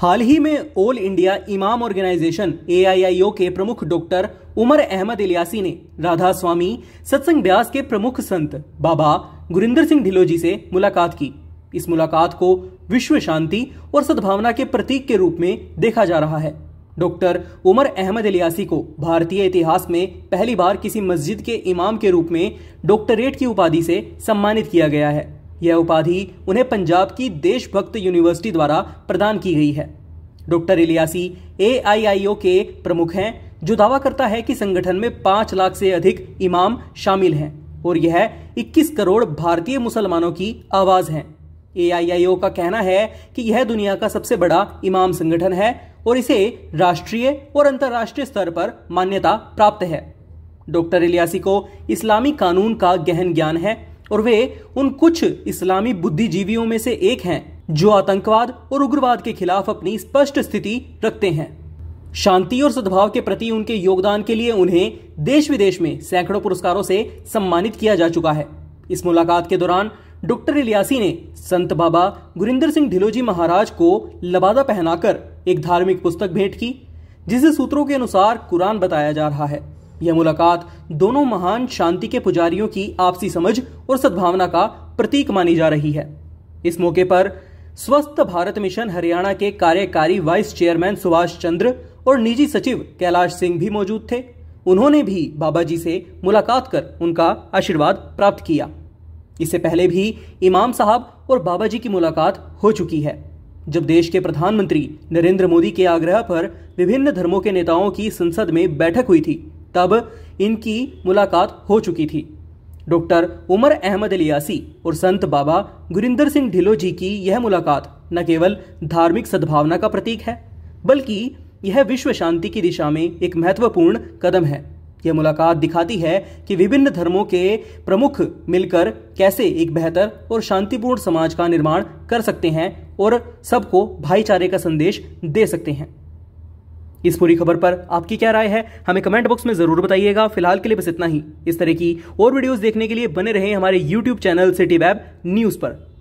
हाल ही में all India इमाम ऑर्गेनाइजेशन एआईआईओ के प्रमुख डॉक्टर उमर अहमद इलियासी ने राधा स्वामी सत्संग ब्यास के प्रमुख संत बाबा गुरिंदर सिंह ढिलोजी से मुलाकात की इस मुलाकात को विश्व शांति और सद्भावना के प्रतीक के रूप में देखा जा रहा है डॉक्टर उमर अहमद इलियासी को भारतीय इतिहास में पहली बार किसी मस्जिद के इमाम के रूप में डॉक्टरेट की उपाधि से सम्मानित किया गया है यह उपाधि उन्हें पंजाब की देशभक्त यूनिवर्सिटी द्वारा प्रदान की गई है डॉक्टर इलियासी ए के प्रमुख हैं जो दावा करता है कि संगठन में पांच लाख से अधिक इमाम शामिल हैं और यह 21 करोड़ भारतीय मुसलमानों की आवाज है ए का कहना है कि यह दुनिया का सबसे बड़ा इमाम संगठन है और इसे राष्ट्रीय और अंतर्राष्ट्रीय स्तर पर मान्यता प्राप्त है डॉक्टर इलियासी को इस्लामी कानून का गहन ज्ञान है और वे उन कुछ इस्लामी बुद्धिजीवियों में से एक हैं जो आतंकवाद और उग्रवाद के खिलाफ अपनी स्पष्ट स्थिति रखते हैं शांति और सद्भाव के प्रति उनके योगदान के लिए उन्हें देश विदेश में सैकड़ों पुरस्कारों से सम्मानित किया जा चुका है इस मुलाकात के दौरान डॉक्टर इलियासी ने संत बाबा गुरिंदर सिंह ढिलोजी महाराज को लबादा पहनाकर एक धार्मिक पुस्तक भेंट की जिसे सूत्रों के अनुसार कुरान बताया जा रहा है यह मुलाकात दोनों महान शांति के पुजारियों की आपसी समझ और सद्भावना का प्रतीक मानी जा रही है इस मौके पर स्वस्थ भारत मिशन हरियाणा के कार्यकारी वाइस चेयरमैन सुभाष चंद्र और निजी सचिव कैलाश सिंह भी मौजूद थे उन्होंने भी बाबा जी से मुलाकात कर उनका आशीर्वाद प्राप्त किया इससे पहले भी इमाम साहब और बाबा जी की मुलाकात हो चुकी है जब देश के प्रधानमंत्री नरेंद्र मोदी के आग्रह पर विभिन्न धर्मों के नेताओं की संसद में बैठक हुई थी तब इनकी मुलाकात हो चुकी थी डॉक्टर उमर अहमद अलियासी और संत बाबा गुरिंदर सिंह ढिलो जी की यह मुलाकात न केवल धार्मिक सद्भावना का प्रतीक है बल्कि यह विश्व शांति की दिशा में एक महत्वपूर्ण कदम है यह मुलाकात दिखाती है कि विभिन्न धर्मों के प्रमुख मिलकर कैसे एक बेहतर और शांतिपूर्ण समाज का निर्माण कर सकते हैं और सबको भाईचारे का संदेश दे सकते हैं इस पूरी खबर पर आपकी क्या राय है हमें कमेंट बॉक्स में जरूर बताइएगा फिलहाल के लिए बस इतना ही इस तरह की और वीडियोस देखने के लिए बने रहें हमारे YouTube channel city web news पर